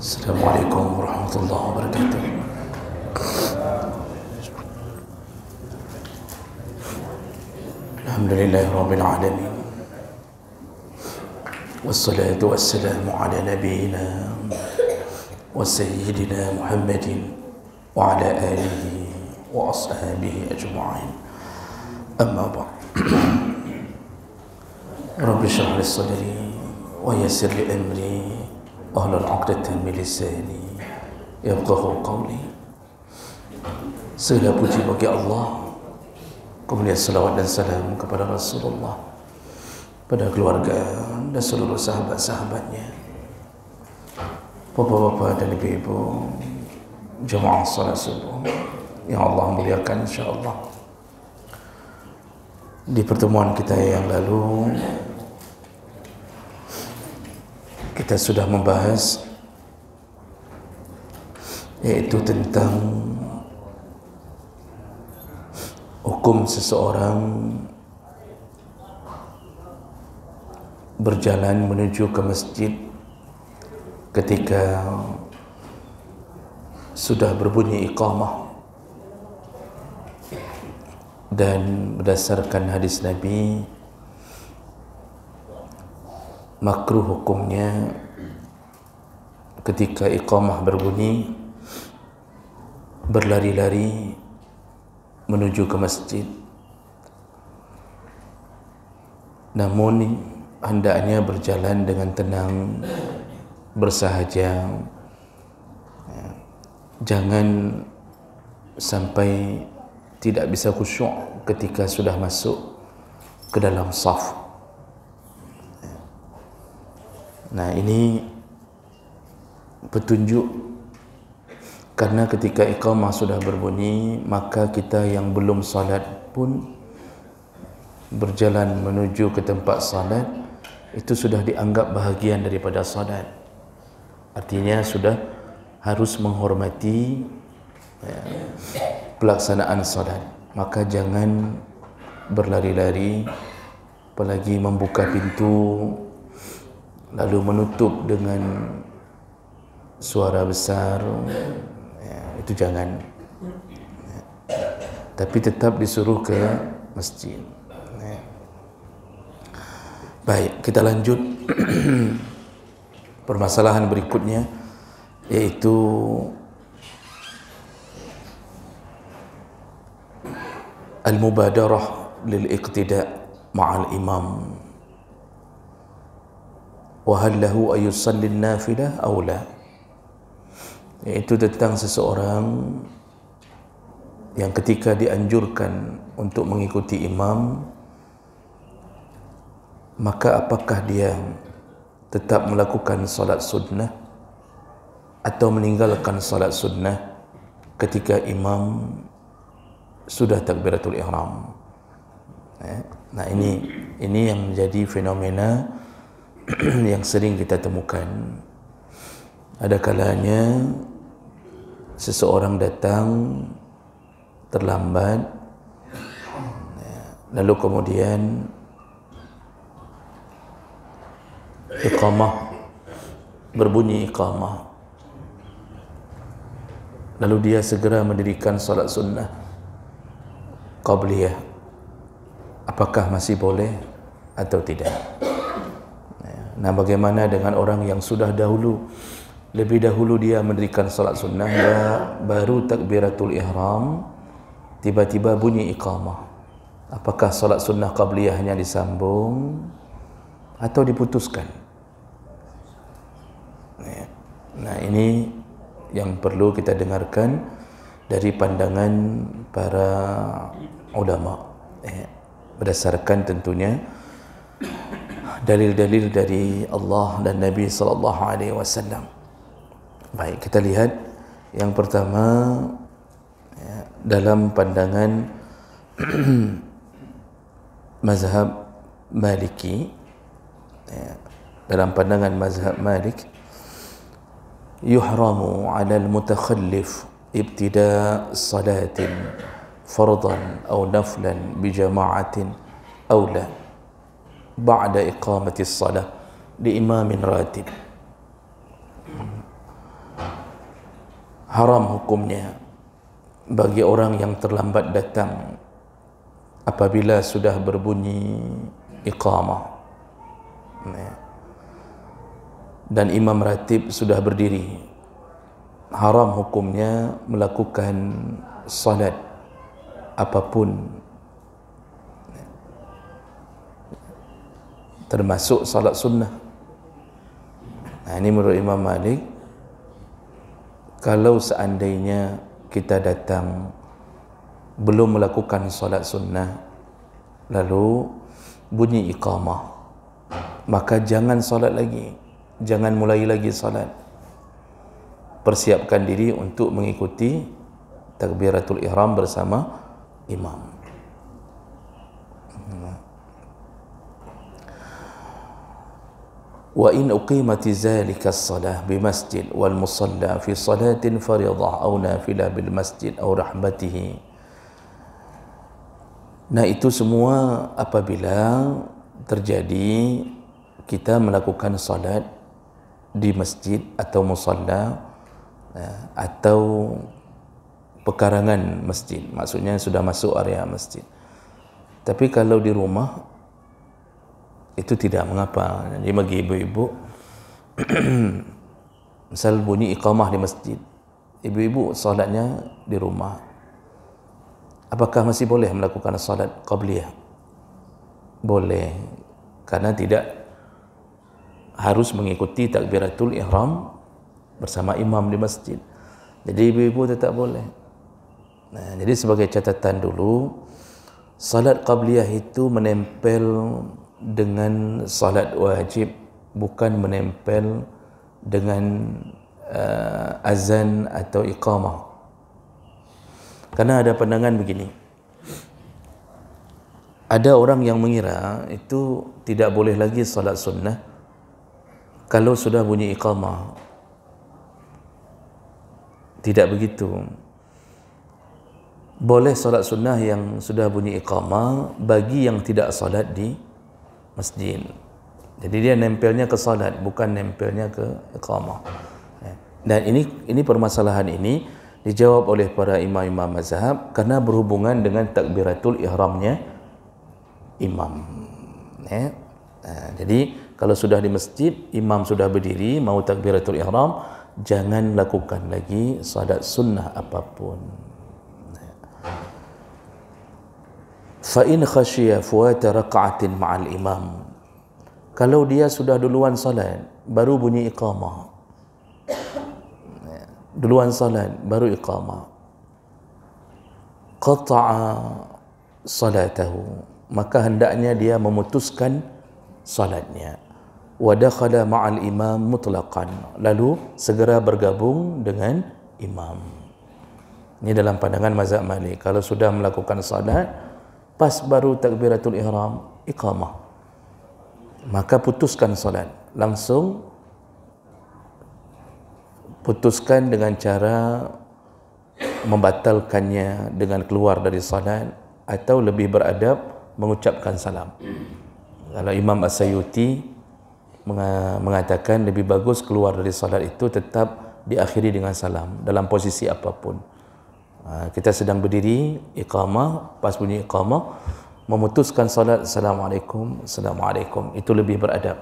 السلام عليكم ورحمة الله وبركاته الحمد لله رب العالمين والصلاة والسلام على نبينا وسيدنا محمد وعلى آله وأصحابه أجمعين أما بعد رب اشرح لي صدري ويسر لي أمري أهل العقدة من لساني يفقه قولي سيلا بجي بقي الله salawat dan salam kepada Rasulullah, pada keluarga dan seluruh sahabat-sahabatnya bapa-bapa dan ibu-ibu jemaah salat subuh yang Allah muliakan insyaAllah di pertemuan kita yang lalu kita sudah membahas yaitu tentang hukum seseorang berjalan menuju ke masjid ketika sudah berbunyi iqamah dan berdasarkan hadis Nabi Nabi makruh hukumnya ketika iqamah berbunyi berlari-lari menuju ke masjid namun hendaknya berjalan dengan tenang bersahaja jangan sampai tidak bisa khusyuk ketika sudah masuk ke dalam saf Nah ini petunjuk karena ketika iqamah sudah berbunyi maka kita yang belum salat pun berjalan menuju ke tempat salat itu sudah dianggap bahagian daripada salat artinya sudah harus menghormati ya, pelaksanaan salat maka jangan berlari-lari apalagi membuka pintu lalu menutup dengan suara besar ya, itu jangan ya. tapi tetap disuruh ke masjid ya. baik kita lanjut permasalahan berikutnya yaitu al-mubadarah lil-iqtida' ma'al imam Wahal lahu ayusallin nafilah awla Itu tentang seseorang Yang ketika dianjurkan Untuk mengikuti imam Maka apakah dia Tetap melakukan solat sunnah Atau meninggalkan solat sunnah Ketika imam Sudah takbiratul ihram eh, Nah ini Ini yang menjadi Fenomena yang sering kita temukan ada kalanya seseorang datang terlambat lalu kemudian iqamah berbunyi iqamah lalu dia segera mendirikan solat sunnah qabliyah apakah masih boleh atau tidak Nah bagaimana dengan orang yang sudah dahulu Lebih dahulu dia mendirikan salat sunnah ya, Baru takbiratul ihram Tiba-tiba bunyi iqamah Apakah salat sunnah qabliyahnya disambung Atau diputuskan ya. Nah ini yang perlu kita dengarkan dari pandangan para ulama ya, berdasarkan tentunya dalil-dalil dari Allah dan Nabi sallallahu alaihi wasallam. Baik, kita lihat yang pertama ya, dalam pandangan mazhab Maliki ya, dalam pandangan mazhab Malik yuhramu 'ala al-mutakhallif ibtida' salatin fardhan aw naflan bi jama'atin aw la ba'da iqamati salat di imamin ratib haram hukumnya bagi orang yang terlambat datang apabila sudah berbunyi iqamah dan imam ratib sudah berdiri haram hukumnya melakukan salat apapun termasuk salat sunnah nah, ini menurut Imam Malik kalau seandainya kita datang belum melakukan salat sunnah lalu bunyi iqamah maka jangan salat lagi jangan mulai lagi salat persiapkan diri untuk mengikuti takbiratul ihram bersama imam وإن أقيمت ذلك الصلاة بمسجد والمصلى في صلاة فريضة أو نافلة بالمسجد أو رحمته Nah itu semua apabila terjadi kita melakukan salat di masjid atau musalla eh, atau pekarangan masjid maksudnya sudah masuk area masjid tapi kalau di rumah itu tidak mengapa jadi bagi ibu-ibu misal bunyi iqamah di masjid ibu-ibu solatnya di rumah apakah masih boleh melakukan solat qabliyah boleh karena tidak harus mengikuti takbiratul ihram bersama imam di masjid jadi ibu-ibu tetap boleh nah, jadi sebagai catatan dulu solat qabliyah itu menempel dengan salat wajib bukan menempel dengan uh, azan atau iqamah Karena ada pandangan begini ada orang yang mengira itu tidak boleh lagi salat sunnah kalau sudah bunyi iqamah tidak begitu boleh salat sunnah yang sudah bunyi iqamah bagi yang tidak salat di masjid jadi dia nempelnya ke salat bukan nempelnya ke iqamah eh, dan ini ini permasalahan ini dijawab oleh para imam-imam mazhab kerana berhubungan dengan takbiratul ihramnya imam ya jadi kalau sudah di masjid imam sudah berdiri mau takbiratul ihram jangan lakukan lagi salat sunnah apapun fa in khashiya fuwata raka'atin ma'al imam kalau dia sudah duluan salat baru bunyi iqamah duluan salat baru iqamah qata'a salatahu maka hendaknya dia memutuskan salatnya wa dakhala ma'al imam mutlaqan lalu segera bergabung dengan imam ini dalam pandangan mazhab Malik kalau sudah melakukan salat Pas baru takbiratul ihram iqamah. Maka putuskan solat. Langsung putuskan dengan cara membatalkannya dengan keluar dari solat atau lebih beradab mengucapkan salam. Kalau Imam As-Sayuti mengatakan lebih bagus keluar dari solat itu tetap diakhiri dengan salam dalam posisi apapun. Ah, kita sedang berdiri iqamah pas bunyi iqamah memutuskan solat assalamualaikum assalamualaikum itu lebih beradab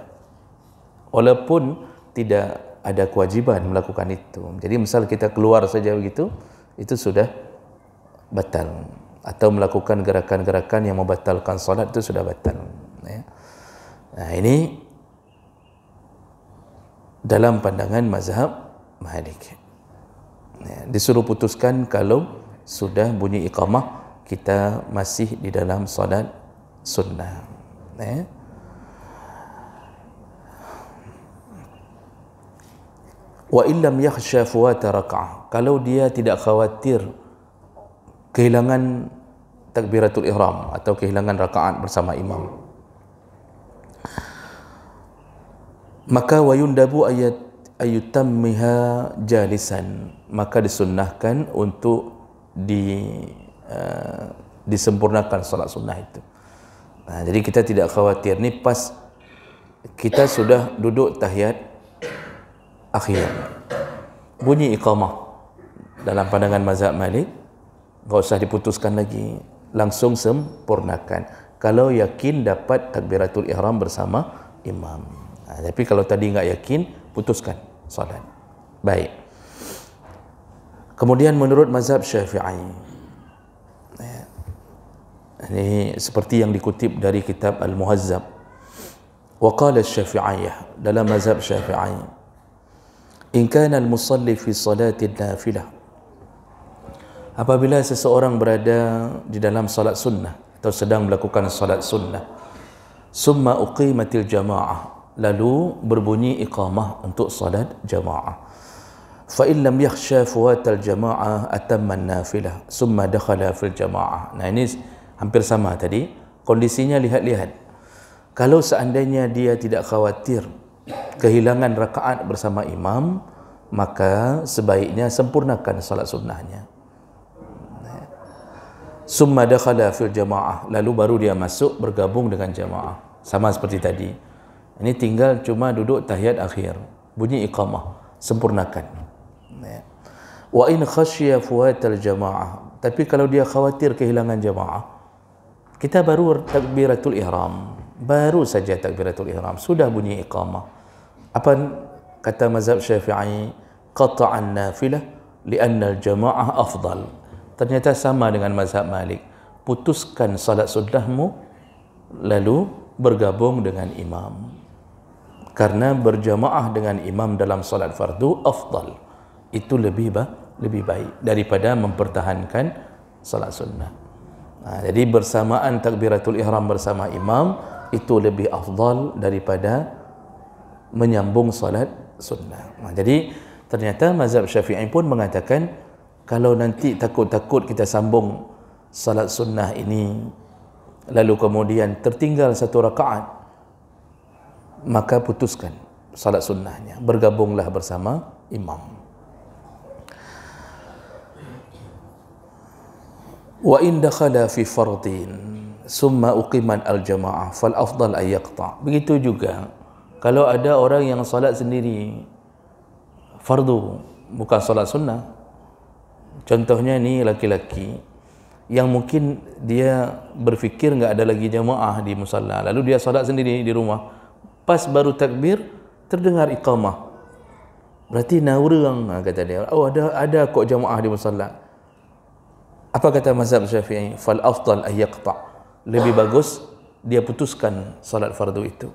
walaupun tidak ada kewajiban melakukan itu jadi misal kita keluar saja begitu itu sudah batal atau melakukan gerakan-gerakan yang membatalkan solat itu sudah batal ya. nah ini dalam pandangan mazhab Maliki Ya, disuruh putuskan kalau sudah bunyi iqamah kita masih di dalam solat sunnah eh? wa illam yakhsha fuwata raka'ah kalau dia tidak khawatir kehilangan takbiratul ihram atau kehilangan rakaat bersama imam maka wayundabu ayat ayutammiha jalisan maka disunnahkan untuk di uh, disempurnakan solat sunnah itu nah, jadi kita tidak khawatir ni pas kita sudah duduk tahiyat akhir bunyi iqamah dalam pandangan mazhab malik tidak usah diputuskan lagi langsung sempurnakan kalau yakin dapat takbiratul ihram bersama imam nah, tapi kalau tadi tidak yakin putuskan solat. Baik. Kemudian menurut mazhab Syafi'i. Ya, ini seperti yang dikutip dari kitab Al-Muhazzab. Wa qala Syafi'i dalam mazhab Syafi'i. In kana al-musalli fi salati nafilah. Apabila seseorang berada di dalam salat sunnah atau sedang melakukan salat sunnah. Summa uqimatil jama'ah lalu berbunyi iqamah untuk salat jamaah fa in lam yakhsha fawat al jamaah atamma an nafilah summa dakhala fil jamaah nah ini hampir sama tadi kondisinya lihat-lihat kalau seandainya dia tidak khawatir kehilangan rakaat bersama imam maka sebaiknya sempurnakan salat sunnahnya summa dakhala fil jamaah lalu baru dia masuk bergabung dengan jamaah sama seperti tadi ini tinggal cuma duduk tahiyat akhir. Bunyi iqamah. Sempurnakan. Ya. Wa in khasyia al jama'ah. Tapi kalau dia khawatir kehilangan jama'ah, kita baru takbiratul ihram. Baru saja takbiratul ihram. Sudah bunyi iqamah. Apa kata mazhab syafi'i? Qata'an nafilah li'anna jama'ah afdal. Ternyata sama dengan mazhab malik. Putuskan salat sunnahmu, lalu bergabung dengan imam. Karena berjamaah dengan imam dalam solat fardu afdal. Itu lebih ba lebih baik daripada mempertahankan salat sunnah. Ha, jadi bersamaan takbiratul ihram bersama imam itu lebih afdal daripada menyambung salat sunnah. Ha, jadi ternyata mazhab Syafi'i pun mengatakan kalau nanti takut-takut kita sambung salat sunnah ini lalu kemudian tertinggal satu rakaat maka putuskan salat sunnahnya bergabunglah bersama imam wa in dakhala fi fardhin, summa uqiman al jamaah fal afdal ay yaqta begitu juga kalau ada orang yang salat sendiri fardu bukan salat sunnah contohnya ni laki-laki yang mungkin dia berfikir enggak ada lagi jamaah di musalla lalu dia salat sendiri di rumah pas baru takbir terdengar iqamah berarti naurang ha, kata dia oh ada ada kok jamaah di musalla apa kata mazhab syafi'i fal afdal ay yaqta lebih bagus dia putuskan salat fardu itu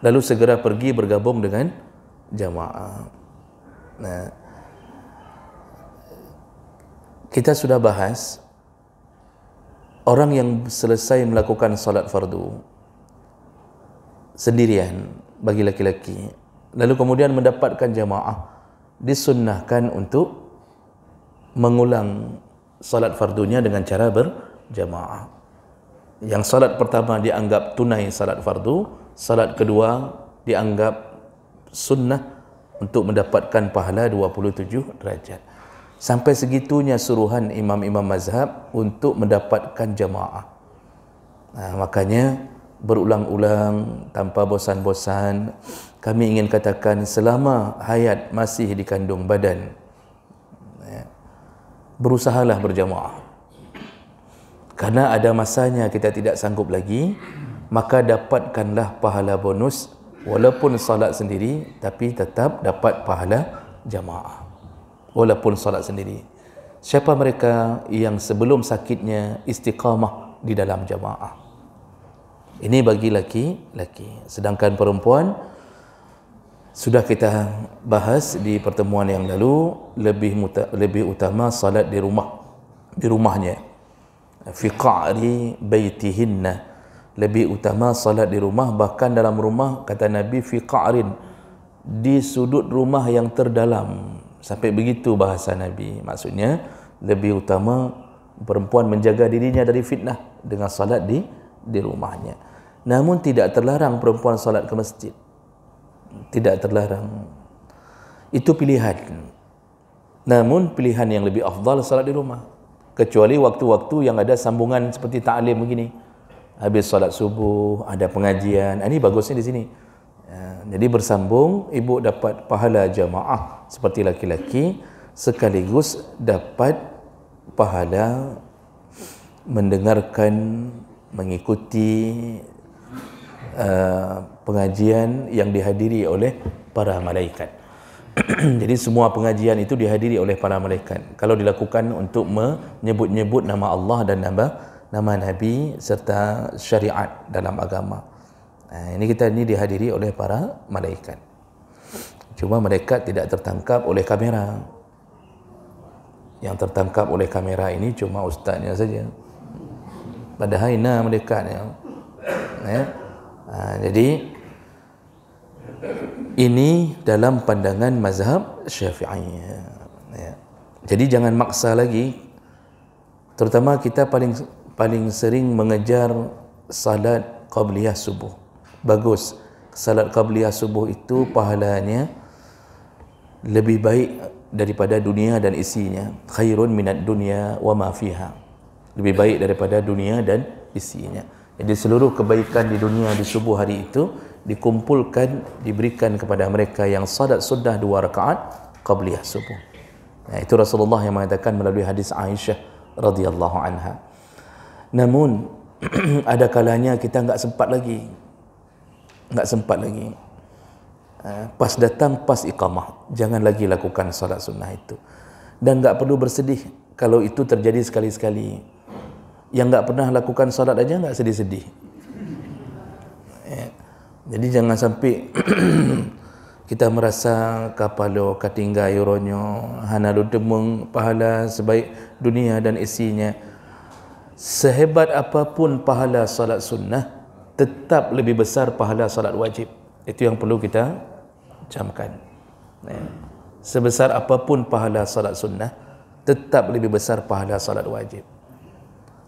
lalu segera pergi bergabung dengan jamaah nah kita sudah bahas orang yang selesai melakukan salat fardu sendirian bagi laki-laki lalu kemudian mendapatkan jamaah disunnahkan untuk mengulang salat fardunya dengan cara berjamaah yang salat pertama dianggap tunai salat fardu salat kedua dianggap sunnah untuk mendapatkan pahala 27 derajat sampai segitunya suruhan imam-imam mazhab untuk mendapatkan jamaah nah, makanya berulang-ulang tanpa bosan-bosan kami ingin katakan selama hayat masih di kandung badan ya, berusahalah berjamaah karena ada masanya kita tidak sanggup lagi maka dapatkanlah pahala bonus walaupun salat sendiri tapi tetap dapat pahala jamaah walaupun salat sendiri siapa mereka yang sebelum sakitnya istiqamah di dalam jamaah ini bagi laki laki. Sedangkan perempuan sudah kita bahas di pertemuan yang lalu lebih muta, lebih utama salat di rumah di rumahnya fi qa'ri baitihinna lebih utama salat di rumah bahkan dalam rumah kata nabi fi qa'rin di sudut rumah yang terdalam sampai begitu bahasa nabi maksudnya lebih utama perempuan menjaga dirinya dari fitnah dengan salat di di rumahnya Namun tidak terlarang perempuan solat ke masjid. Tidak terlarang. Itu pilihan. Namun pilihan yang lebih afdal solat di rumah. Kecuali waktu-waktu yang ada sambungan seperti ta'lim begini. Habis solat subuh, ada pengajian. Ah, ini bagusnya di sini. Ya, jadi bersambung, ibu dapat pahala jamaah seperti laki-laki. Sekaligus dapat pahala mendengarkan mengikuti Uh, pengajian yang dihadiri oleh para malaikat. Jadi semua pengajian itu dihadiri oleh para malaikat. Kalau dilakukan untuk menyebut-nyebut nama Allah dan nama nama Nabi serta syariat dalam agama. Nah, eh, ini kita ini dihadiri oleh para malaikat. Cuma mereka tidak tertangkap oleh kamera. Yang tertangkap oleh kamera ini cuma ustaznya saja. Padahal ina mereka ya. Ha, jadi ini dalam pandangan mazhab syafi'i. Ya. Jadi jangan maksa lagi. Terutama kita paling paling sering mengejar salat qabliyah subuh. Bagus. Salat qabliyah subuh itu pahalanya lebih baik daripada dunia dan isinya. Khairun minat dunia wa ma fiha. Lebih baik daripada dunia dan isinya. Jadi seluruh kebaikan di dunia di subuh hari itu dikumpulkan, diberikan kepada mereka yang sadat sudah dua rakaat qabliyah subuh. Nah, itu Rasulullah yang mengatakan melalui hadis Aisyah radhiyallahu anha. Namun ada kalanya kita enggak sempat lagi. Enggak sempat lagi. Ah, pas datang pas iqamah jangan lagi lakukan salat sunnah itu. Dan enggak perlu bersedih kalau itu terjadi sekali-sekali yang enggak pernah lakukan salat aja enggak sedih-sedih. Ya. Jadi jangan sampai kita merasa kapalo katingga ironyo hana demeng pahala sebaik dunia dan isinya. Sehebat apapun pahala salat sunnah tetap lebih besar pahala salat wajib. Itu yang perlu kita camkan. Ya. Sebesar apapun pahala salat sunnah tetap lebih besar pahala salat wajib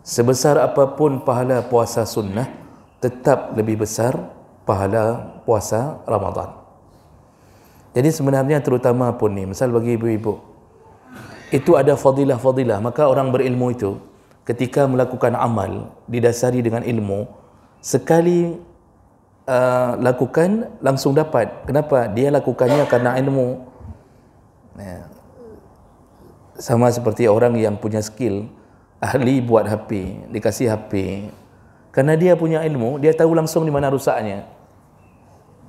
sebesar apapun pahala puasa sunnah tetap lebih besar pahala puasa Ramadan jadi sebenarnya terutama pun ni misal bagi ibu-ibu itu ada fadilah-fadilah maka orang berilmu itu ketika melakukan amal didasari dengan ilmu sekali uh, lakukan langsung dapat kenapa dia lakukannya kerana ilmu ya. sama seperti orang yang punya skill ahli buat HP, dikasih HP. Karena dia punya ilmu, dia tahu langsung di mana rusaknya.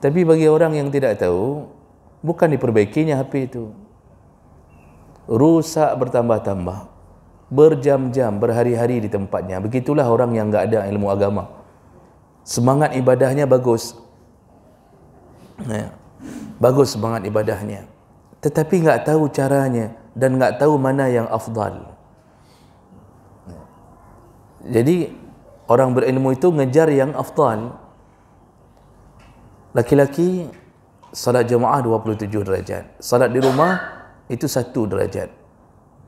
Tapi bagi orang yang tidak tahu, bukan diperbaikinya HP itu. Rusak bertambah-tambah. Berjam-jam, berhari-hari di tempatnya. Begitulah orang yang enggak ada ilmu agama. Semangat ibadahnya bagus. Ya. Bagus semangat ibadahnya. Tetapi enggak tahu caranya dan enggak tahu mana yang afdal jadi orang berilmu itu ngejar yang afdal laki-laki salat jemaah 27 derajat, salat di rumah itu satu derajat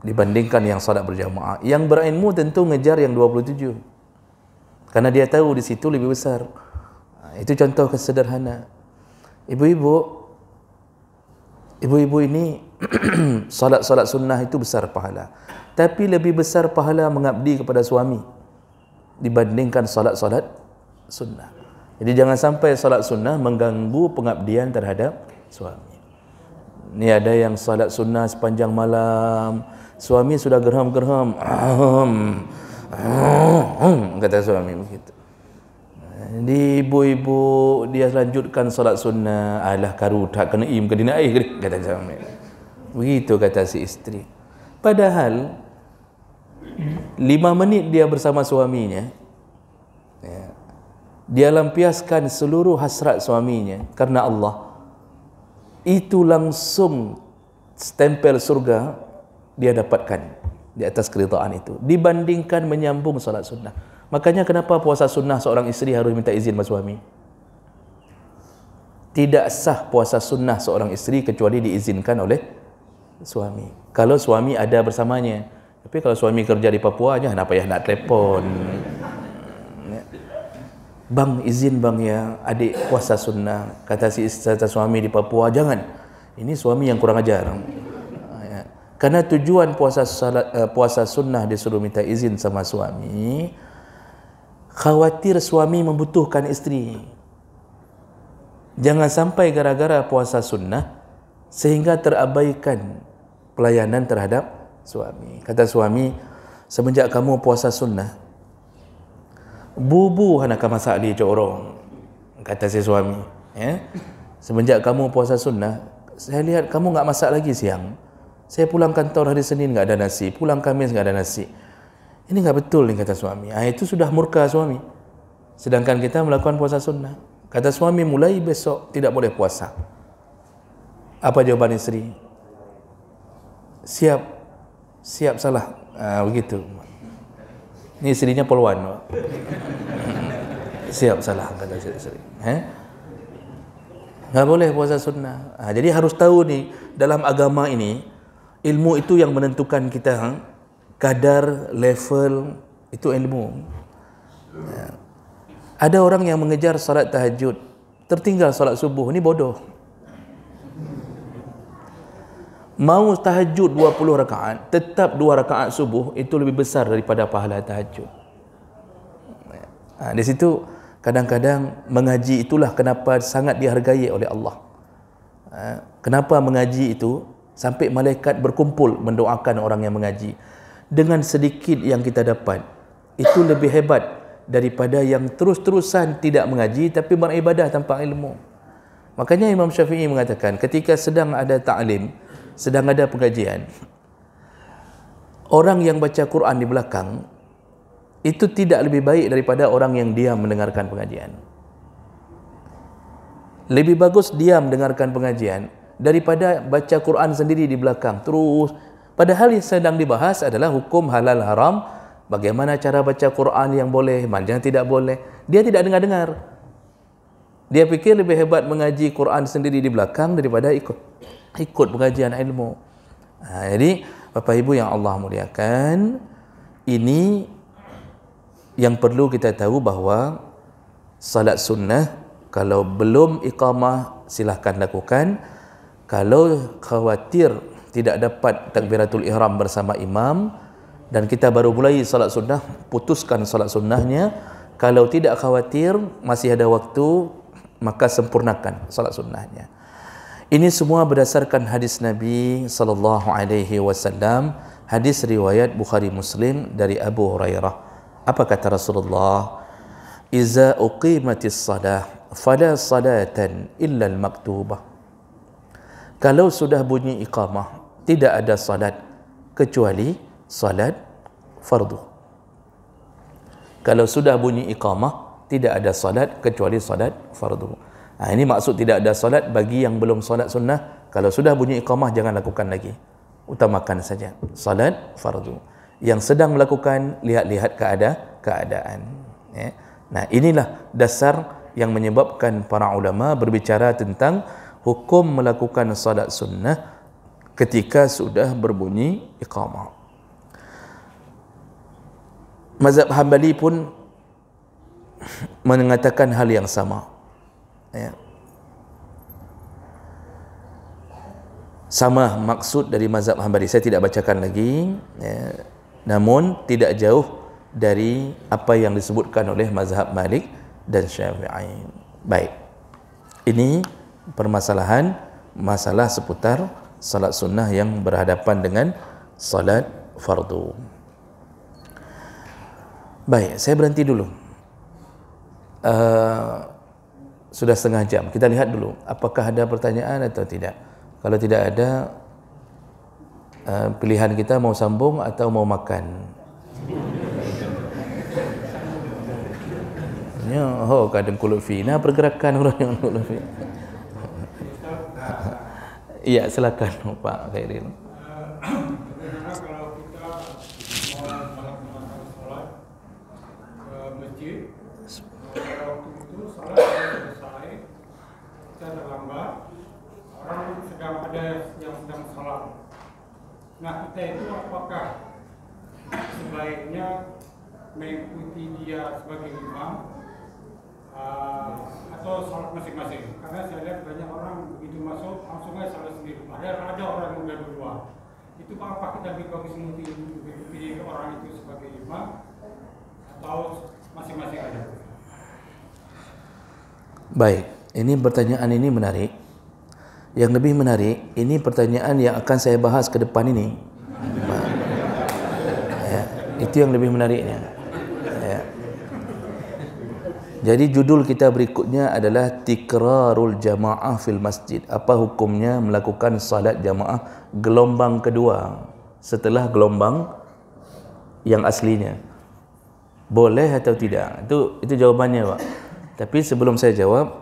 dibandingkan yang salat berjamaah yang berilmu tentu ngejar yang 27 karena dia tahu di situ lebih besar ha, itu contoh kesederhana ibu-ibu ibu-ibu ini salat-salat sunnah itu besar pahala tapi lebih besar pahala mengabdi kepada suami dibandingkan salat-salat sunnah. Jadi jangan sampai salat sunnah mengganggu pengabdian terhadap suami. Ni ada yang salat sunnah sepanjang malam, suami sudah geram-geram. Kata suami begitu. Jadi ibu-ibu dia lanjutkan solat sunnah. Alah karu tak kena im ke dinaik Kata suami. Begitu kata si isteri. Padahal lima minit dia bersama suaminya ya. dia lampiaskan seluruh hasrat suaminya kerana Allah itu langsung stempel surga dia dapatkan di atas keridaan itu dibandingkan menyambung solat sunnah makanya kenapa puasa sunnah seorang isteri harus minta izin sama suami tidak sah puasa sunnah seorang isteri kecuali diizinkan oleh suami kalau suami ada bersamanya tapi kalau suami kerja di Papua aja, kenapa ya nak telefon. Bang, izin bang ya, adik puasa sunnah. Kata si istri suami di Papua, jangan. Ini suami yang kurang ajar. Ya. Karena tujuan puasa salat, eh, puasa sunnah dia disuruh minta izin sama suami, khawatir suami membutuhkan istri. Jangan sampai gara-gara puasa sunnah sehingga terabaikan pelayanan terhadap suami. Kata suami, semenjak kamu puasa sunnah, bubu kamu masak dia corong. Kata si suami. Ya? Semenjak kamu puasa sunnah, saya lihat kamu enggak masak lagi siang. Saya pulang kantor hari Senin enggak ada nasi, pulang Kamis enggak ada nasi. Ini enggak betul ni kata suami. Ah itu sudah murka suami. Sedangkan kita melakukan puasa sunnah. Kata suami mulai besok tidak boleh puasa. Apa jawapan istri? Siap siap salah uh, begitu ni serinya poluan siap salah kata siri seri eh? Nggak boleh puasa sunnah uh, jadi harus tahu ni dalam agama ini ilmu itu yang menentukan kita huh? kadar level itu ilmu uh, ada orang yang mengejar salat tahajud tertinggal salat subuh ni bodoh Mau tahajud 20 rakaat, tetap 2 rakaat subuh itu lebih besar daripada pahala tahajud. Ha, di situ kadang-kadang mengaji itulah kenapa sangat dihargai oleh Allah. Ha, kenapa mengaji itu sampai malaikat berkumpul mendoakan orang yang mengaji. Dengan sedikit yang kita dapat, itu lebih hebat daripada yang terus-terusan tidak mengaji tapi beribadah tanpa ilmu. Makanya Imam Syafi'i mengatakan ketika sedang ada ta'lim, ta sedang ada pengajian orang yang baca Quran di belakang itu tidak lebih baik daripada orang yang diam mendengarkan pengajian lebih bagus diam mendengarkan pengajian daripada baca Quran sendiri di belakang terus padahal yang sedang dibahas adalah hukum halal haram bagaimana cara baca Quran yang boleh mana tidak boleh dia tidak dengar-dengar dia fikir lebih hebat mengaji Quran sendiri di belakang daripada ikut ikut pengajian ilmu ha, jadi bapa ibu yang Allah muliakan ini yang perlu kita tahu bahawa salat sunnah kalau belum iqamah silakan lakukan kalau khawatir tidak dapat takbiratul ihram bersama imam dan kita baru mulai salat sunnah putuskan salat sunnahnya kalau tidak khawatir masih ada waktu maka sempurnakan salat sunnahnya ini semua berdasarkan hadis Nabi sallallahu alaihi wasallam, hadis riwayat Bukhari Muslim dari Abu Hurairah. Apa kata Rasulullah? Iza uqimatis salah fala salatan illa al-maktubah. Kalau sudah bunyi iqamah, tidak ada salat kecuali salat fardu. Kalau sudah bunyi iqamah, tidak ada salat kecuali salat fardu. Ha, ini maksud tidak ada solat bagi yang belum solat sunnah. Kalau sudah bunyi iqamah, jangan lakukan lagi. Utamakan saja. Solat fardu. Yang sedang melakukan, lihat-lihat keada keadaan. Ya. Nah, inilah dasar yang menyebabkan para ulama berbicara tentang hukum melakukan solat sunnah ketika sudah berbunyi iqamah. Mazhab Hanbali pun mengatakan hal yang sama ya. sama maksud dari mazhab hambali saya tidak bacakan lagi ya. namun tidak jauh dari apa yang disebutkan oleh mazhab malik dan syafi'i baik ini permasalahan masalah seputar salat sunnah yang berhadapan dengan salat fardu baik saya berhenti dulu uh, sudah setengah jam. Kita lihat dulu apakah ada pertanyaan atau tidak. Kalau tidak ada uh, pilihan kita mau sambung atau mau makan. Ya, oh kadang kulufi. Nah, pergerakan orang yang kulufi. Iya, silakan Pak Khairil. Nah, itu apakah sebaiknya mengikuti dia sebagai imam uh, atau sholat masing-masing karena saya lihat banyak orang begitu masuk langsung aja sholat sendiri padahal ada orang yang berdua itu apa kita bagus mengikuti orang itu sebagai imam atau masing-masing aja baik ini pertanyaan ini menarik yang lebih menarik, ini pertanyaan yang akan saya bahas ke depan ini ya. itu yang lebih menariknya ya. jadi judul kita berikutnya adalah tikrarul jamaah fil masjid apa hukumnya melakukan salat jamaah gelombang kedua setelah gelombang yang aslinya boleh atau tidak itu itu jawabannya pak tapi sebelum saya jawab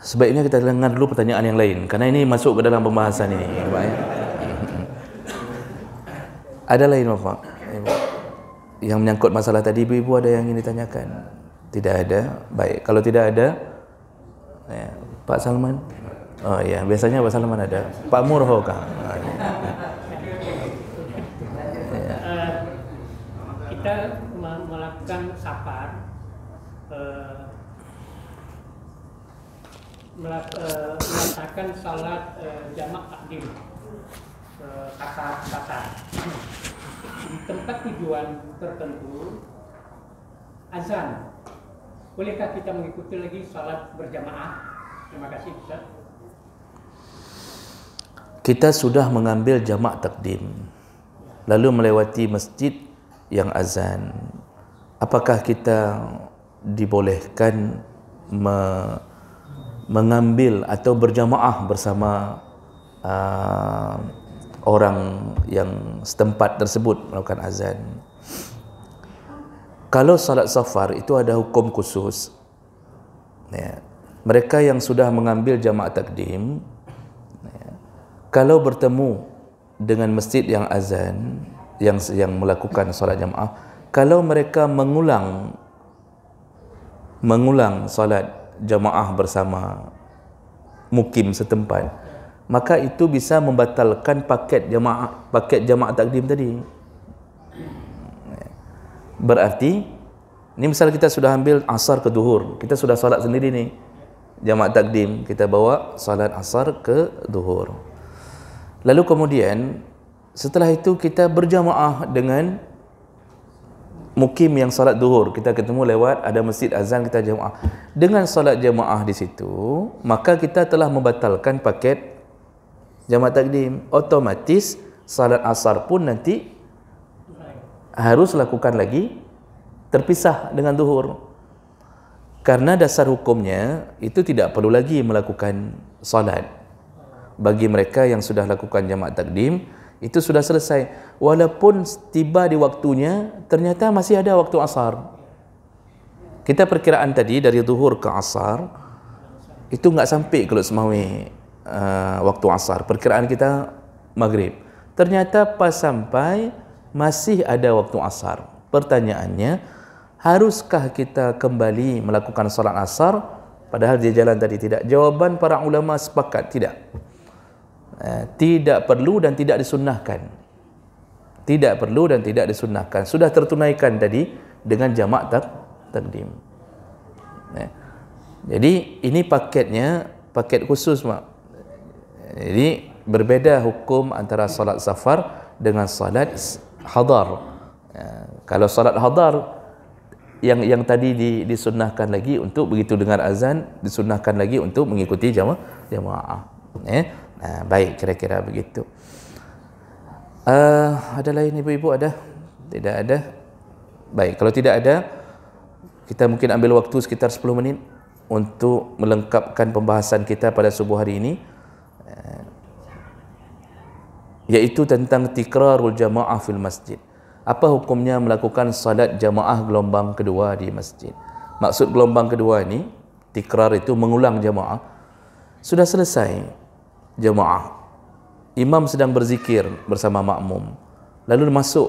sebaiknya kita dengar dulu pertanyaan yang lain karena ini masuk ke dalam pembahasan ini pak ya, ada lain bapak Yang menyangkut masalah tadi Ibu-ibu ada yang ingin ditanyakan Tidak ada Baik Kalau tidak ada ya. Pak Salman Oh ya Biasanya Pak Salman ada Pak Murho kah? Ya. Kita melakukan safar eh, eh, melaksanakan salat eh, jamak takdim Kata-kata di tempat tujuan tertentu azan bolehkah kita mengikuti lagi salat berjamaah terima kasih Ustaz. kita sudah mengambil jamak takdim lalu melewati masjid yang azan apakah kita dibolehkan me- mengambil atau berjamaah bersama uh, orang yang setempat tersebut melakukan azan. Kalau salat safar itu ada hukum khusus. Ya. Mereka yang sudah mengambil jamaah takdim ya. kalau bertemu dengan masjid yang azan yang yang melakukan salat jamaah kalau mereka mengulang mengulang salat jamaah bersama mukim setempat maka itu bisa membatalkan paket jamaah paket jamaah takdim tadi berarti ini misalnya kita sudah ambil asar ke duhur kita sudah salat sendiri ni jamaah takdim kita bawa salat asar ke duhur lalu kemudian setelah itu kita berjamaah dengan mukim yang salat duhur kita ketemu lewat ada masjid azan kita jamaah dengan salat jamaah di situ maka kita telah membatalkan paket jamaah takdim otomatis salat asar pun nanti harus lakukan lagi terpisah dengan duhur karena dasar hukumnya itu tidak perlu lagi melakukan salat bagi mereka yang sudah lakukan jamaah takdim itu sudah selesai walaupun tiba di waktunya ternyata masih ada waktu asar kita perkiraan tadi dari duhur ke asar itu enggak sampai kalau semawik uh, waktu asar. Perkiraan kita maghrib. Ternyata pas sampai masih ada waktu asar. Pertanyaannya, haruskah kita kembali melakukan solat asar? Padahal dia jalan tadi tidak. Jawaban para ulama sepakat tidak. Uh, tidak perlu dan tidak disunnahkan. Tidak perlu dan tidak disunnahkan. Sudah tertunaikan tadi dengan jamak tak takdim. Eh, jadi ini paketnya paket khusus mak jadi berbeda hukum antara salat safar dengan salat hadar. Ya, kalau salat hadar yang yang tadi di, disunnahkan lagi untuk begitu dengar azan disunnahkan lagi untuk mengikuti jama jamaah. Eh? Nah, baik kira-kira begitu. Uh, ada lain ibu-ibu ada? Tidak ada. Baik, kalau tidak ada kita mungkin ambil waktu sekitar 10 minit untuk melengkapkan pembahasan kita pada subuh hari ini iaitu tentang tikrarul jamaah fil masjid apa hukumnya melakukan salat jamaah gelombang kedua di masjid maksud gelombang kedua ini tikrar itu mengulang jamaah sudah selesai jamaah imam sedang berzikir bersama makmum lalu masuk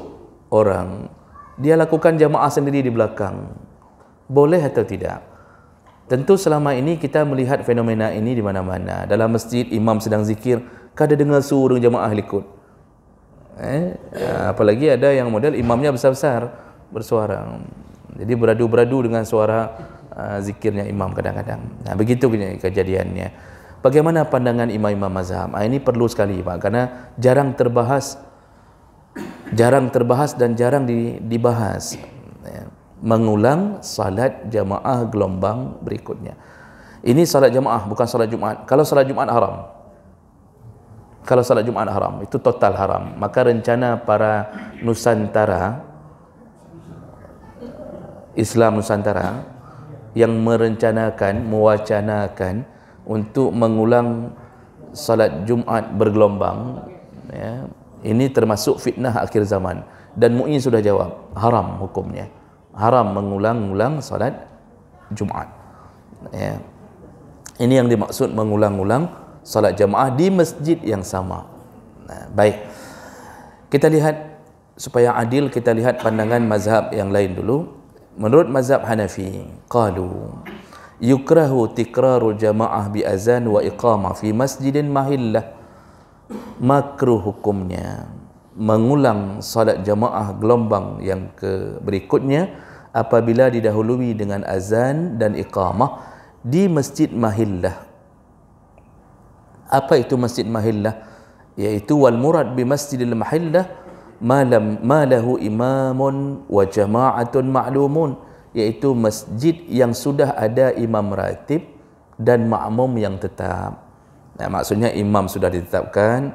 orang dia lakukan jamaah sendiri di belakang boleh atau tidak Tentu selama ini kita melihat fenomena ini di mana-mana. Dalam masjid, imam sedang zikir, kada dengar suruh dengan jemaah ahli Eh? Ah, apalagi ada yang model imamnya besar-besar bersuara. Jadi beradu-beradu dengan suara uh, zikirnya imam kadang-kadang. Nah, begitu kejadiannya. Bagaimana pandangan imam-imam mazhab? Nah, ini perlu sekali, Pak. Karena jarang terbahas jarang terbahas dan jarang dibahas. Ya mengulang salat jamaah gelombang berikutnya. Ini salat jamaah, bukan salat Jumaat. Kalau salat Jumaat haram. Kalau salat Jumaat haram, itu total haram. Maka rencana para Nusantara, Islam Nusantara, yang merencanakan, mewacanakan untuk mengulang salat Jumaat bergelombang, ya, ini termasuk fitnah akhir zaman. Dan Mu'in sudah jawab, haram hukumnya haram mengulang-ulang salat Jumaat. Ya. Ini yang dimaksud mengulang-ulang salat jamaah di masjid yang sama. Nah, baik. Kita lihat supaya adil kita lihat pandangan mazhab yang lain dulu. Menurut mazhab Hanafi, qalu yukrahu tikraru jamaah bi azan wa iqamah fi masjidin mahillah makruh hukumnya mengulang salat jamaah gelombang yang ke berikutnya apabila didahului dengan azan dan iqamah di Masjid Mahillah. Apa itu Masjid Mahillah? Yaitu wal murad bi Masjidil Mahillah malam malahu imamun wa jama'atun ma'lumun yaitu masjid yang sudah ada imam ratib dan makmum yang tetap. Ya, maksudnya imam sudah ditetapkan.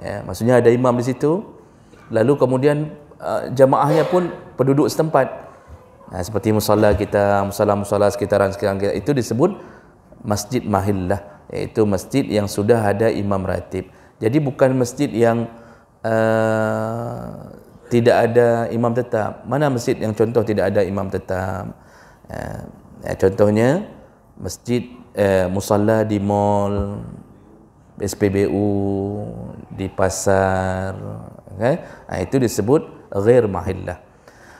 Ya, maksudnya ada imam di situ lalu kemudian uh, jamaahnya pun penduduk setempat nah, seperti musalla kita musalla-musalla sekitaran sekitaran kita itu disebut masjid mahillah iaitu masjid yang sudah ada imam ratib jadi bukan masjid yang uh, tidak ada imam tetap mana masjid yang contoh tidak ada imam tetap uh, ya, contohnya masjid uh, musalla di mall SPBU di pasar kan? Ha, itu disebut ghair mahillah.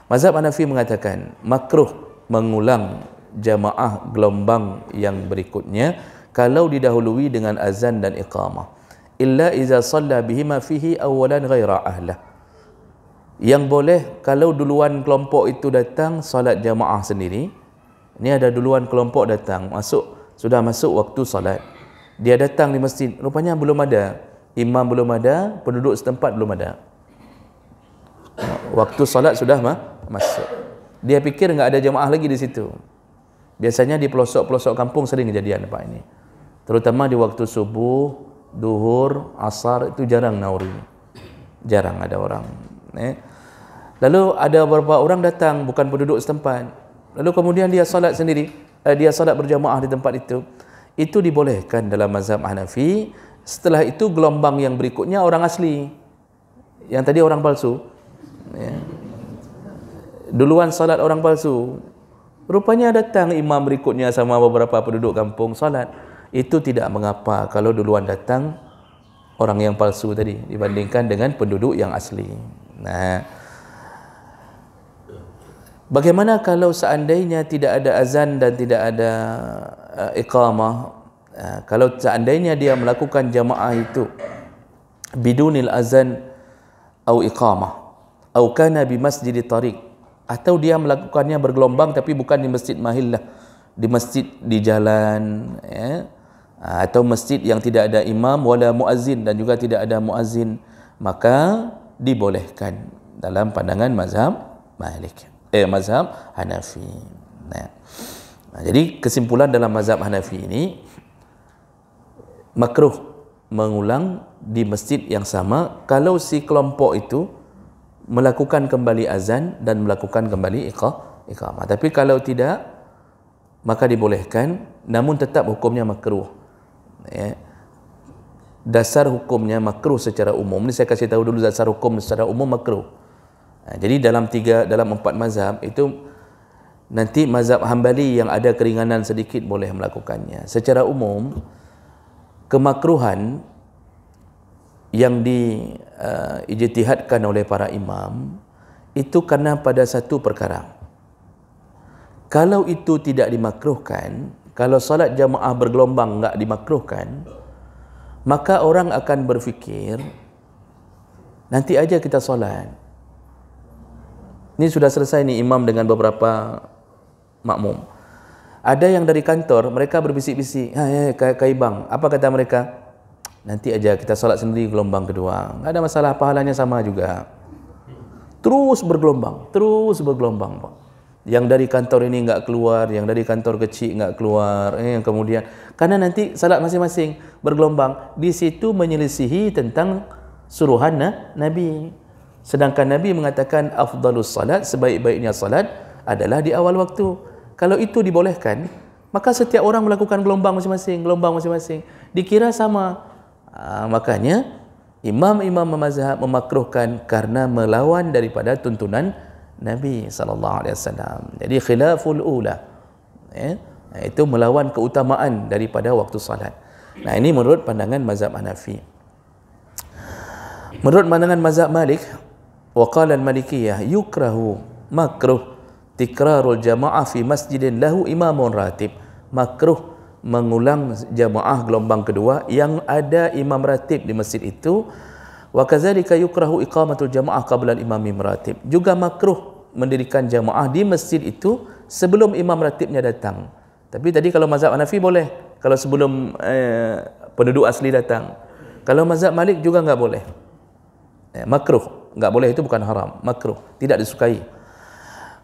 Mazhab Hanafi mengatakan makruh mengulang jamaah gelombang yang berikutnya kalau didahului dengan azan dan iqamah illa iza salla bihima fihi awalan ghaira ahla yang boleh kalau duluan kelompok itu datang salat jamaah sendiri Ini ada duluan kelompok datang masuk sudah masuk waktu salat dia datang di masjid rupanya belum ada imam belum ada penduduk setempat belum ada waktu solat sudah ma masuk dia pikir enggak ada jemaah lagi di situ biasanya di pelosok-pelosok kampung sering kejadian Pak ini terutama di waktu subuh duhur, asar itu jarang nauri jarang ada orang eh? lalu ada beberapa orang datang bukan penduduk setempat lalu kemudian dia solat sendiri eh, dia solat berjamaah di tempat itu itu dibolehkan dalam mazhab Hanafi setelah itu gelombang yang berikutnya orang asli yang tadi orang palsu ya. duluan salat orang palsu rupanya datang imam berikutnya sama beberapa penduduk kampung salat itu tidak mengapa kalau duluan datang orang yang palsu tadi dibandingkan dengan penduduk yang asli nah bagaimana kalau seandainya tidak ada azan dan tidak ada uh, iqamah uh, kalau seandainya dia melakukan jamaah itu bidunil azan atau iqamah atau kana bi masjid tariq atau dia melakukannya bergelombang tapi bukan di masjid mahillah di masjid di jalan ya ah, atau masjid yang tidak ada imam wala muazin dan juga tidak ada muazin maka dibolehkan dalam pandangan mazhab Malik eh mazhab Hanafi nah jadi kesimpulan dalam mazhab Hanafi ini makruh mengulang di masjid yang sama kalau si kelompok itu melakukan kembali azan dan melakukan kembali iqah, iqamah. Tapi kalau tidak, maka dibolehkan namun tetap hukumnya makruh. Ya. Dasar hukumnya makruh secara umum. Ini saya kasih tahu dulu dasar hukum secara umum makruh. Nah, ha, jadi dalam tiga, dalam empat mazhab itu nanti mazhab hambali yang ada keringanan sedikit boleh melakukannya. Secara umum, kemakruhan yang diijtihadkan uh, oleh para imam itu karena pada satu perkara. Kalau itu tidak dimakruhkan, kalau salat jamaah bergelombang enggak dimakruhkan, maka orang akan berfikir nanti aja kita solat. Ini sudah selesai ni imam dengan beberapa makmum. Ada yang dari kantor, mereka berbisik-bisik, "Hai, hai, kai bang, apa kata mereka?" Nanti aja kita solat sendiri gelombang kedua. Tidak ada masalah pahalanya sama juga. Terus bergelombang, terus bergelombang. Pak. Yang dari kantor ini enggak keluar, yang dari kantor kecil enggak keluar. Eh, yang kemudian, karena nanti salat masing-masing bergelombang di situ menyelisihi tentang suruhan Nabi. Sedangkan Nabi mengatakan afdalus salat sebaik-baiknya salat adalah di awal waktu. Kalau itu dibolehkan, maka setiap orang melakukan gelombang masing-masing, gelombang masing-masing. Dikira sama Ah, makanya imam-imam mazhab memakruhkan karena melawan daripada tuntunan Nabi sallallahu alaihi wasallam. Jadi khilaful ula. Ya, itu melawan keutamaan daripada waktu salat. Nah, ini menurut pandangan mazhab Hanafi. Menurut pandangan mazhab Malik, waqala al-Malikiyah yukrahu makruh tikrarul jama'ah fi masjidin lahu imamun ratib. Makruh mengulang jamaah gelombang kedua yang ada imam ratib di masjid itu wa kadzalika yukrahu iqamatul jamaah qabla imam ratib juga makruh mendirikan jamaah di masjid itu sebelum imam ratibnya datang tapi tadi kalau mazhab Hanafi boleh kalau sebelum eh, penduduk asli datang kalau mazhab Malik juga enggak boleh eh, makruh enggak boleh itu bukan haram makruh tidak disukai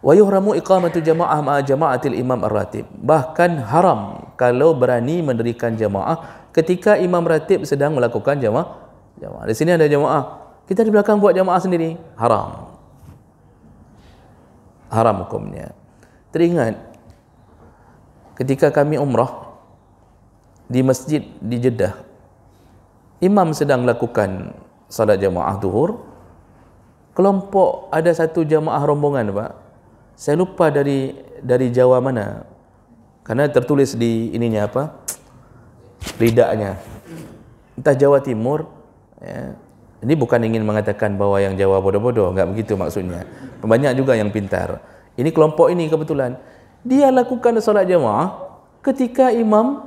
wa yuhramu iqamatu jama'ah ma'a jama'atil imam ar-ratib bahkan haram kalau berani mendirikan jama'ah ketika imam ratib sedang melakukan jama'ah Jemaah di sini ada jama'ah kita di belakang buat jama'ah sendiri haram haram hukumnya teringat ketika kami umrah di masjid di Jeddah imam sedang lakukan salat jama'ah duhur kelompok ada satu jamaah rombongan pak saya lupa dari dari Jawa mana karena tertulis di ininya apa lidahnya entah Jawa Timur ya. ini bukan ingin mengatakan bahwa yang Jawa bodoh-bodoh enggak begitu maksudnya banyak juga yang pintar ini kelompok ini kebetulan dia lakukan solat jemaah ketika imam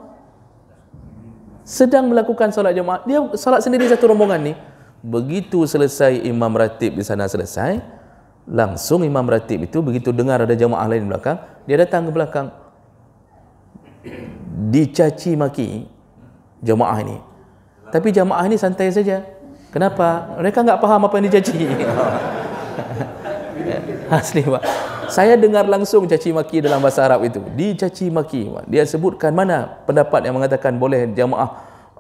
sedang melakukan solat jemaah dia solat sendiri satu rombongan ni begitu selesai imam ratib di sana selesai langsung imam ratib itu begitu dengar ada jamaah lain di belakang dia datang ke belakang dicaci maki jamaah ini tapi jamaah ini santai saja kenapa mereka enggak faham apa yang dicaci asli pak saya dengar langsung caci maki dalam bahasa Arab itu dicaci maki dia sebutkan mana pendapat yang mengatakan boleh jamaah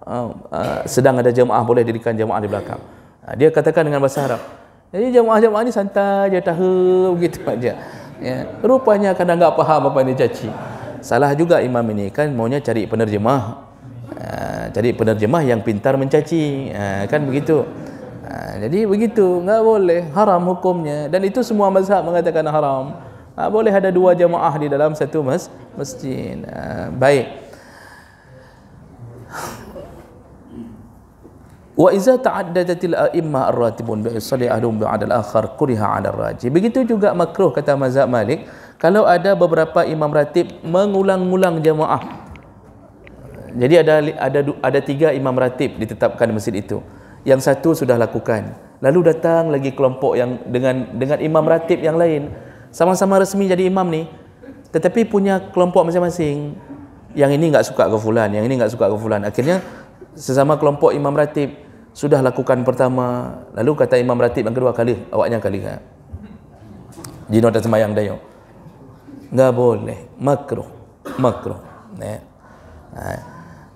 uh, uh, sedang ada jamaah boleh dirikan jamaah di belakang dia katakan dengan bahasa Arab jadi jemaah-jemaah ni santai je tahu begitu aja. Ya. Rupanya kadang enggak faham apa ni caci. Salah juga imam ini kan maunya cari penerjemah. Ah, cari penerjemah yang pintar mencaci. Ah, kan begitu. Ah, jadi begitu, enggak boleh, haram hukumnya dan itu semua mazhab mengatakan haram. boleh ada dua jemaah di dalam satu mas masjid. baik. wa iza ta'addadatil a'immah ar-ratibun bi isli ahlum bi adal akhar kuriha 'ala ar-raji begitu juga makruh kata mazhab malik kalau ada beberapa imam ratib mengulang-ulang jemaah jadi ada ada ada tiga imam ratib ditetapkan di masjid itu yang satu sudah lakukan lalu datang lagi kelompok yang dengan dengan imam ratib yang lain sama-sama resmi jadi imam ni tetapi punya kelompok masing-masing yang ini enggak suka ke fulan yang ini enggak suka ke fulan akhirnya sesama kelompok imam ratib sudah lakukan pertama lalu kata imam ratib yang kedua kali awaknya kali ha jin ada sembahyang dayo enggak boleh makro, makro, eh.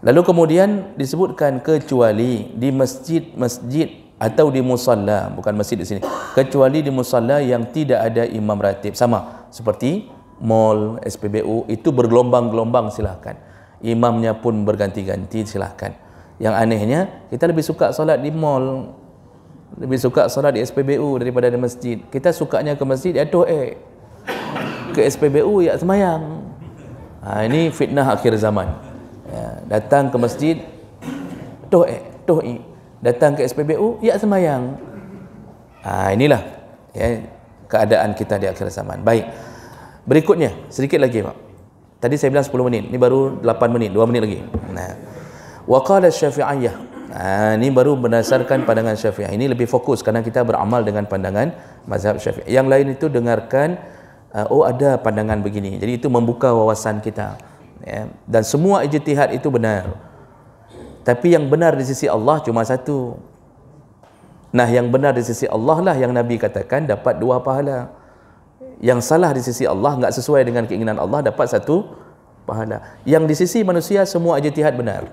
lalu kemudian disebutkan kecuali di masjid-masjid atau di musalla bukan masjid di sini kecuali di musalla yang tidak ada imam ratib sama seperti mall SPBU itu bergelombang-gelombang silakan imamnya pun berganti-ganti silakan yang anehnya, kita lebih suka solat di mall. Lebih suka solat di SPBU daripada di masjid. Kita sukanya ke masjid, ya doa. Eh. Ke SPBU, ya semayang. Ha, ini fitnah akhir zaman. Ya, datang ke masjid, doa, doa. Eh, datang ke SPBU, ya semayang. Ha, inilah ya, keadaan kita di akhir zaman. Baik. Berikutnya, sedikit lagi, Pak. Tadi saya bilang 10 menit. Ini baru 8 menit, 2 menit lagi. Nah wa qala syafi'iyah ha, ini baru berdasarkan pandangan syafi'i ini lebih fokus kerana kita beramal dengan pandangan mazhab syafi'i yang lain itu dengarkan uh, oh ada pandangan begini jadi itu membuka wawasan kita ya. dan semua ijtihad itu benar tapi yang benar di sisi Allah cuma satu nah yang benar di sisi Allah lah yang Nabi katakan dapat dua pahala yang salah di sisi Allah enggak sesuai dengan keinginan Allah dapat satu pahala. Yang di sisi manusia semua ijtihad benar.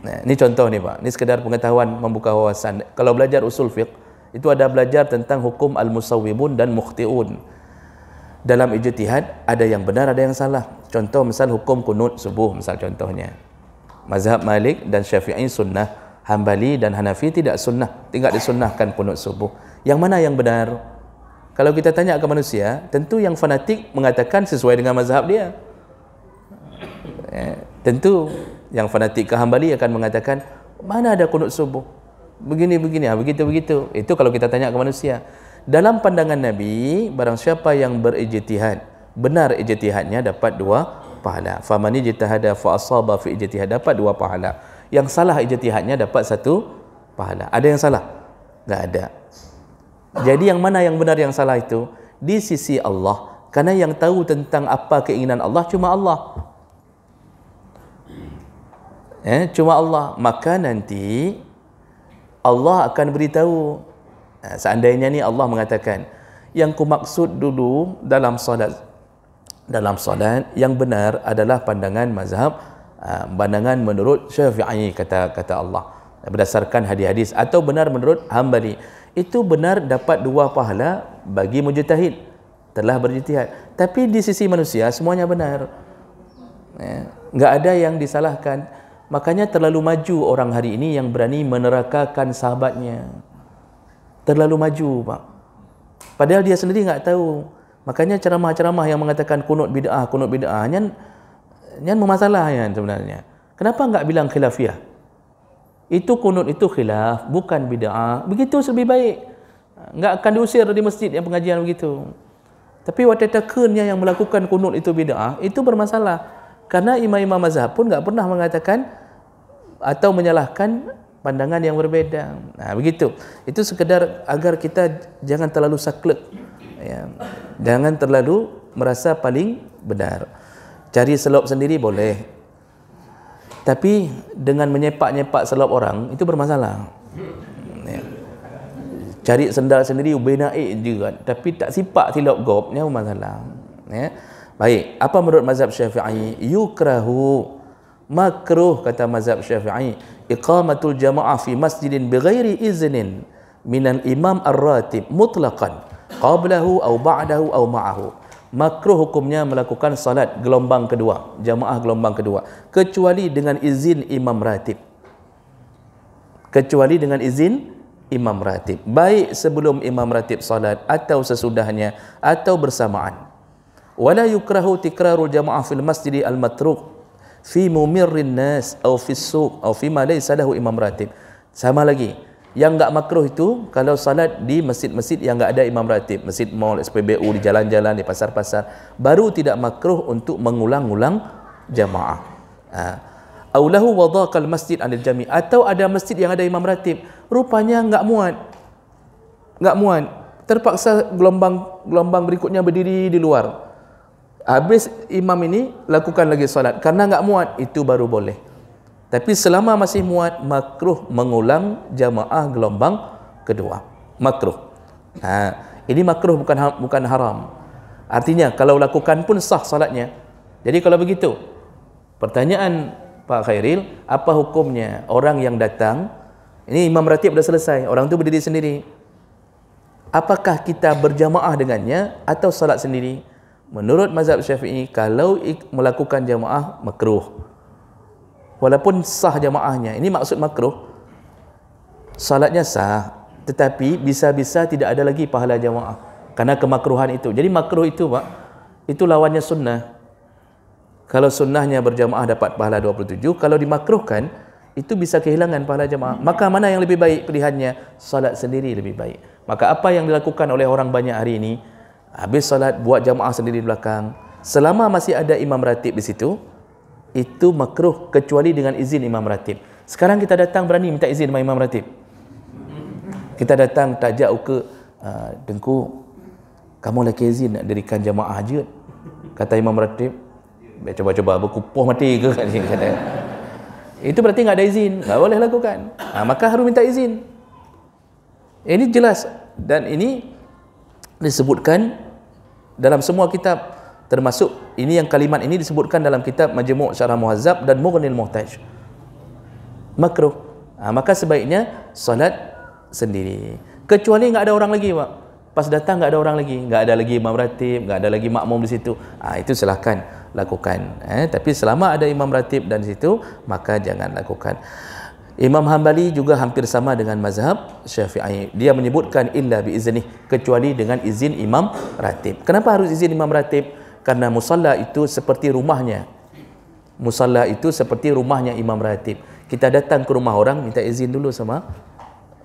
Nah, ini contoh ni Pak. Ini sekadar pengetahuan membuka wawasan. Kalau belajar usul fiqh, itu ada belajar tentang hukum al-musawwibun dan mukhti'un. Dalam ijtihad ada yang benar ada yang salah. Contoh misal hukum kunut subuh misal contohnya. Mazhab Malik dan Syafi'i sunnah, Hambali dan Hanafi tidak sunnah, tidak disunnahkan kunut subuh. Yang mana yang benar? Kalau kita tanya ke manusia, tentu yang fanatik mengatakan sesuai dengan mazhab dia. Eh, tentu yang fanatik ke hambali akan mengatakan mana ada kunut subuh begini begini ah begitu begitu itu kalau kita tanya ke manusia dalam pandangan Nabi barang siapa yang berijtihad benar ijtihadnya dapat dua pahala faman ijtihada fa asaba fi ijtihad dapat dua pahala yang salah ijtihadnya dapat satu pahala ada yang salah tak ada jadi yang mana yang benar yang salah itu di sisi Allah karena yang tahu tentang apa keinginan Allah cuma Allah Eh, cuma Allah. Maka nanti Allah akan beritahu. Eh, seandainya ni Allah mengatakan yang ku maksud dulu dalam solat dalam solat yang benar adalah pandangan mazhab eh, pandangan menurut Syafi'i kata kata Allah berdasarkan hadis-hadis atau benar menurut Hambali itu benar dapat dua pahala bagi mujtahid telah berjitihad tapi di sisi manusia semuanya benar ya eh, enggak ada yang disalahkan Makanya terlalu maju orang hari ini yang berani menerakakan sahabatnya. Terlalu maju, Pak. Padahal dia sendiri enggak tahu. Makanya ceramah-ceramah yang mengatakan kunut bid'ah, kunut bid'ah, nyan nyan memasalah ya sebenarnya. Kenapa enggak bilang khilafiyah? Itu kunut itu khilaf, bukan bid'ah. Begitu lebih baik. Enggak akan diusir di masjid yang pengajian begitu. Tapi wateta kunnya yang melakukan kunut itu bid'ah, itu bermasalah. Karena imam-imam mazhab pun tidak pernah mengatakan atau menyalahkan pandangan yang berbeda. Nah, begitu. Itu sekedar agar kita jangan terlalu saklek. Ya. Jangan terlalu merasa paling benar. Cari selop sendiri boleh. Tapi dengan menyepak-nyepak selop orang, itu bermasalah. Ya. Cari sendal sendiri, benaik juga. Tapi tak sipak silop gopnya bermasalah. Ya. Baik, apa menurut mazhab Syafi'i? Yukrahu makruh kata mazhab Syafi'i iqamatul jama'ah fi masjidin bighairi iznin minan imam ar-ratib mutlaqan qablahu aw ba'dahu aw ma'ahu. Makruh hukumnya melakukan salat gelombang kedua, jamaah gelombang kedua kecuali dengan izin imam ratib. Kecuali dengan izin imam ratib. Baik sebelum imam ratib salat atau sesudahnya atau bersamaan wala yukrahu tikraru jama'ah fil masjid al matruk fi mumirrin nas au fi suq au fi ma laysa lahu imam ratib sama lagi yang enggak makruh itu kalau salat di masjid-masjid yang enggak ada imam ratib masjid mall SPBU di jalan-jalan di pasar-pasar baru tidak makruh untuk mengulang-ulang jamaah ha. Aulahu wadaqal masjid anil jami atau ada masjid yang ada imam ratib rupanya enggak muat enggak muat terpaksa gelombang gelombang berikutnya berdiri di luar Habis imam ini lakukan lagi solat. Karena enggak muat itu baru boleh. Tapi selama masih muat makruh mengulang jamaah gelombang kedua. Makruh. Ha, ini makruh bukan ha, bukan haram. Artinya kalau lakukan pun sah solatnya. Jadi kalau begitu pertanyaan Pak Khairil apa hukumnya orang yang datang ini imam ratib dah selesai orang tu berdiri sendiri apakah kita berjamaah dengannya atau solat sendiri menurut mazhab syafi'i kalau melakukan jamaah makruh walaupun sah jamaahnya ini maksud makruh salatnya sah tetapi bisa-bisa tidak ada lagi pahala jamaah karena kemakruhan itu jadi makruh itu pak itu lawannya sunnah kalau sunnahnya berjamaah dapat pahala 27 kalau dimakruhkan itu bisa kehilangan pahala jamaah maka mana yang lebih baik pilihannya salat sendiri lebih baik maka apa yang dilakukan oleh orang banyak hari ini Habis solat, buat jamaah sendiri di belakang. Selama masih ada imam ratib di situ, itu makruh kecuali dengan izin imam ratib. Sekarang kita datang berani minta izin dengan imam ratib. Kita datang tajak uka, ah, dengku, kamu lagi izin nak dirikan jamaah je? Kata imam ratib, Biar coba cuba berkupuh mati ke kat sini. Kata. Itu berarti tidak ada izin. Tidak boleh lakukan. Ha, maka harus minta izin. Ini jelas. Dan ini disebutkan dalam semua kitab termasuk ini yang kalimat ini disebutkan dalam kitab Majmu' Syarah Muhazzab dan Mughnil Muhtaj makruh ha, maka sebaiknya solat sendiri kecuali enggak ada orang lagi pak pas datang enggak ada orang lagi enggak ada lagi imam ratib enggak ada lagi makmum di situ ha, itu silakan lakukan eh tapi selama ada imam ratib dan di situ maka jangan lakukan Imam Hanbali juga hampir sama dengan mazhab Syafi'i. Dia menyebutkan illa biiznih kecuali dengan izin Imam Ratib. Kenapa harus izin Imam Ratib? Karena musalla itu seperti rumahnya. Musalla itu seperti rumahnya Imam Ratib. Kita datang ke rumah orang minta izin dulu sama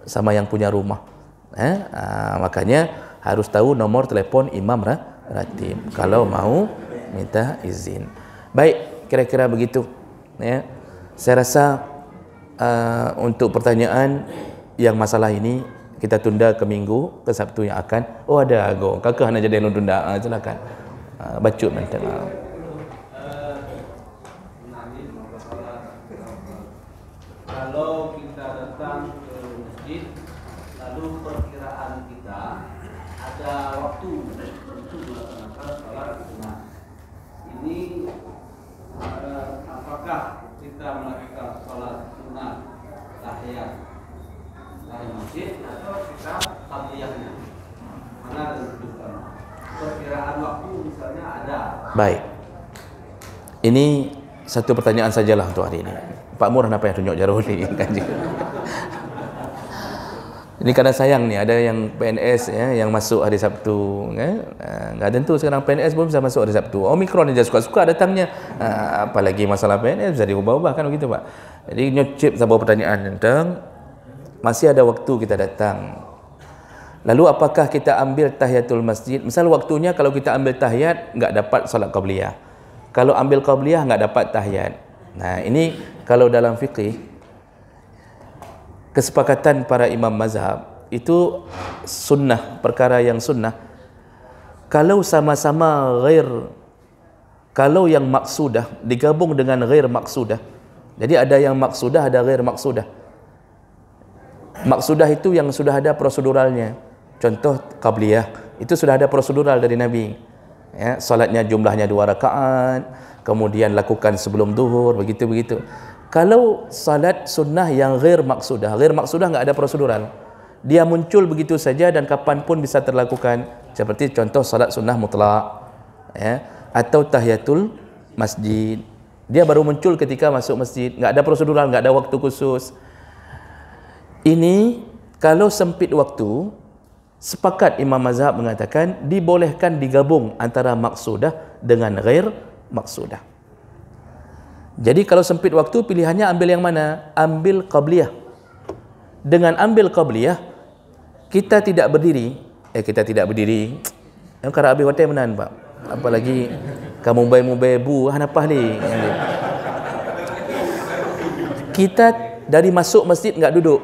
sama yang punya rumah. Eh? Aa, ah, makanya harus tahu nomor telefon Imam Ratib kalau mau minta izin. Baik, kira-kira begitu. Ya. Saya rasa Ah, untuk pertanyaan yang masalah ini kita tunda ke minggu ke Sabtu yang akan oh ada go kakak nak jadi yang tunda uh, silakan uh, bacut mentang uh. Ini satu pertanyaan sajalah untuk hari ini. Pak Murah apa yang tunjuk jarum ni? ini kadang sayang ni ada yang PNS ya yang masuk hari Sabtu ya. Enggak ah, tentu sekarang PNS pun bisa masuk hari Sabtu. Omicron dia suka-suka datangnya. Ah, apalagi masalah PNS bisa diubah-ubah kan begitu Pak. Jadi nyocip sebuah pertanyaan tentang masih ada waktu kita datang. Lalu apakah kita ambil tahiyatul masjid? Misal waktunya kalau kita ambil tahiyat enggak dapat solat qabliyah kalau ambil qabliyah enggak dapat tahiyat. Nah, ini kalau dalam fikih kesepakatan para imam mazhab itu sunnah, perkara yang sunnah. Kalau sama-sama ghair kalau yang maksudah digabung dengan ghair maksudah. Jadi ada yang maksudah, ada ghair maksudah. Maksudah itu yang sudah ada proseduralnya. Contoh qabliyah itu sudah ada prosedural dari Nabi ya solatnya jumlahnya dua rakaat kemudian lakukan sebelum duhur begitu begitu kalau salat sunnah yang ghair maksudah ghair maksudah enggak ada prosedural dia muncul begitu saja dan kapan pun bisa terlakukan seperti contoh salat sunnah mutlak ya atau tahiyatul masjid dia baru muncul ketika masuk masjid enggak ada prosedural enggak ada waktu khusus ini kalau sempit waktu Sepakat Imam Mazhab mengatakan dibolehkan digabung antara maksudah dengan ghair maksudah. Jadi kalau sempit waktu pilihannya ambil yang mana? Ambil qabliyah. Dengan ambil qabliyah kita tidak berdiri, eh kita tidak berdiri. Yang kara abi wate menan pak. Apalagi kamu bayi mu bayi bu hanapah ah, ni? Kita dari masuk masjid enggak duduk.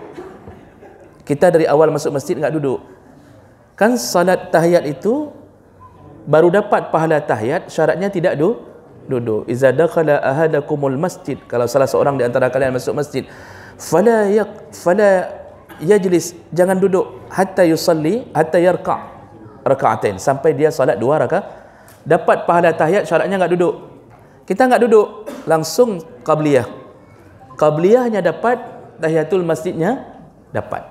Kita dari awal masuk masjid enggak duduk kan salat tahiyat itu baru dapat pahala tahiyat syaratnya tidak du duduk iza dakhala ahadakumul masjid kalau salah seorang di antara kalian masuk masjid fala yak fala yajlis jangan duduk hatta yusalli hatta yarka rakaatain sampai dia salat dua raka dapat pahala tahiyat syaratnya enggak duduk kita enggak duduk langsung qabliyah qabliyahnya dapat tahiyatul masjidnya dapat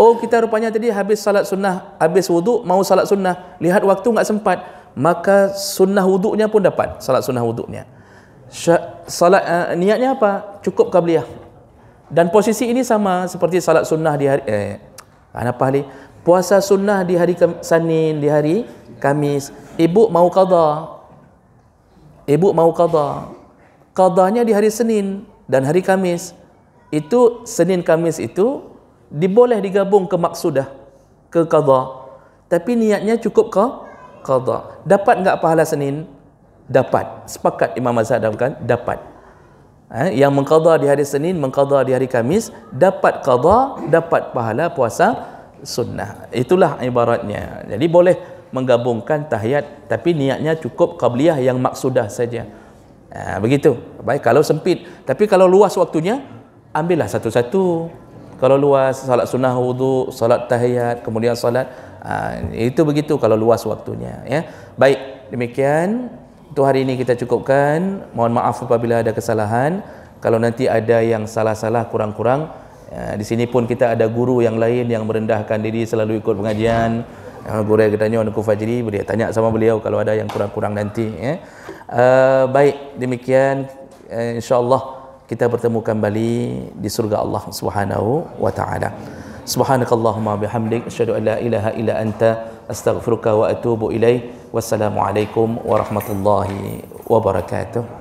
Oh kita rupanya tadi habis salat sunnah, habis wuduk, mau salat sunnah, lihat waktu enggak sempat, maka sunnah wudhunya pun dapat, salat sunnah wudhunya. Salat uh, niatnya apa? Cukup qabliyah. Dan posisi ini sama seperti salat sunnah di hari eh apa ni? Puasa sunnah di hari Senin, di hari Kamis. Ibu mau qada. Ibu mau qada. Qadanya di hari Senin dan hari Kamis. Itu Senin Kamis itu diboleh digabung ke maksudah ke qadha tapi niatnya cukup ke qadha dapat enggak pahala senin dapat sepakat imam mazhab kan dapat eh, yang mengqadha di hari senin mengqadha di hari kamis dapat qadha dapat pahala puasa sunnah itulah ibaratnya jadi boleh menggabungkan tahiyat tapi niatnya cukup qabliyah yang maksudah saja eh, begitu baik kalau sempit tapi kalau luas waktunya ambillah satu-satu kalau luas salat sunnah wudu salat tahiyat kemudian salat ah, itu begitu kalau luas waktunya ya baik demikian untuk hari ini kita cukupkan mohon maaf apabila ada kesalahan kalau nanti ada yang salah-salah kurang-kurang ya, di sini pun kita ada guru yang lain yang merendahkan diri selalu ikut pengajian ah, guru yang kita tanya Onku Fajri dia tanya sama beliau kalau ada yang kurang-kurang nanti ya. Uh, baik demikian uh, eh, insyaallah kita bertemu kembali di surga Allah Subhanahu wa taala. Subhanakallahumma bihamdik asyhadu an la ilaha illa anta astaghfiruka wa atubu Wassalamu alaikum warahmatullahi wabarakatuh.